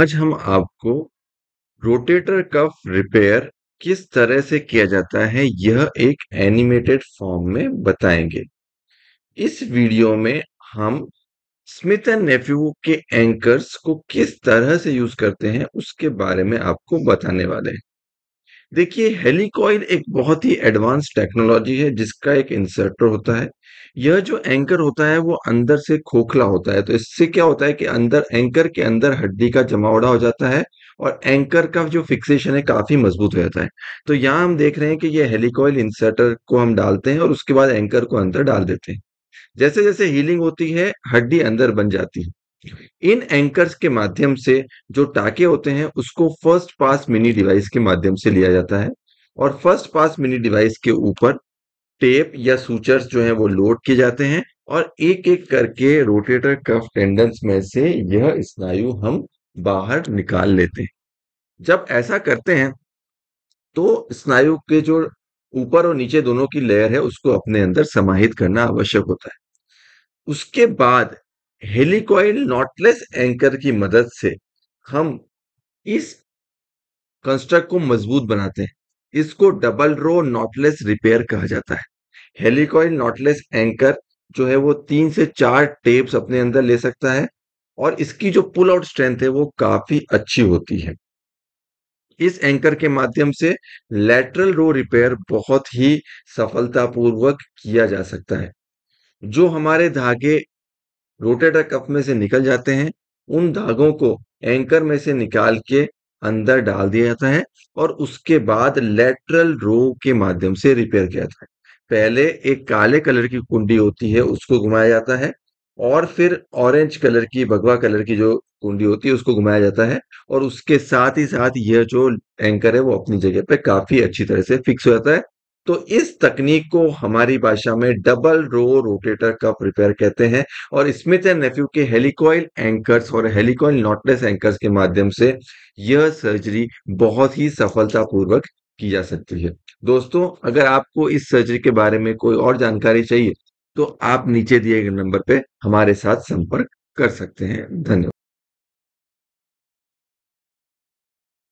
आज हम आपको रोटेटर कफ रिपेयर किस तरह से किया जाता है यह एक एनिमेटेड फॉर्म में बताएंगे इस वीडियो में हम स्मिथ एंड नेफ्यू के एंकर्स को किस तरह से यूज करते हैं उसके बारे में आपको बताने वाले हैं देखिए हेलीकॉइल एक बहुत ही एडवांस टेक्नोलॉजी है जिसका एक इंसर्टर होता है यह जो एंकर होता है वो अंदर से खोखला होता है तो इससे क्या होता है कि अंदर एंकर के अंदर हड्डी का जमावड़ा हो जाता है और एंकर का जो फिक्सेशन है काफी मजबूत हो जाता है तो यहाँ हम देख रहे हैं कि यह हेलीकॉइल इंसर्टर को हम डालते हैं और उसके बाद एंकर को अंदर डाल देते हैं जैसे जैसे हीलिंग होती है हड्डी अंदर बन जाती है इन एंकर्स के माध्यम से जो टाके होते हैं उसको फर्स्ट पास मिनी डिवाइस के माध्यम से लिया जाता है और फर्स्ट पास मिनी डिवाइस के ऊपर टेप या सूचर्स जो है वो लोड किए जाते हैं और एक एक करके रोटेटर कफ टेंडेंस में से यह स्नायु हम बाहर निकाल लेते हैं जब ऐसा करते हैं तो स्नायु के जो ऊपर और नीचे दोनों की लेयर है उसको अपने अंदर समाहित करना आवश्यक होता है उसके बाद हेलीकॉइल नॉटलेस एंकर की मदद से हम इस कंस्ट्रक्ट को मजबूत बनाते हैं इसको डबल रो नॉटलेस रिपेयर कहा जाता है हेलीकॉइल नॉटलेस एंकर जो है वो तीन से चार टेप्स अपने अंदर ले सकता है और इसकी जो पुल आउट स्ट्रेंथ है वो काफी अच्छी होती है इस एंकर के माध्यम से लेटरल रो रिपेयर बहुत ही सफलतापूर्वक किया जा सकता है जो हमारे धागे रोटेटर कफ में से निकल जाते हैं उन धागों को एंकर में से निकाल के अंदर डाल दिया जाता है और उसके बाद लेटरल रो के माध्यम से रिपेयर किया जाता है पहले एक काले कलर की कुंडी होती है उसको घुमाया जाता है और फिर ऑरेंज कलर की भगवा कलर की जो कुंडी होती है उसको घुमाया जाता है और उसके साथ ही साथ यह जो एंकर है वो अपनी जगह पे काफी अच्छी तरह से फिक्स हो जाता है तो इस तकनीक को हमारी भाषा में डबल रो रोटेटर का प्रिपेयर कहते हैं और स्मिथ एंड नेफ्यू के हेलीकॉइल एंकर्स और हेलीकॉइल नॉटलेस एंकर्स के माध्यम से यह सर्जरी बहुत ही सफलतापूर्वक की जा सकती है दोस्तों अगर आपको इस सर्जरी के बारे में कोई और जानकारी चाहिए तो आप नीचे दिए गए नंबर पर हमारे साथ संपर्क कर सकते हैं धन्यवाद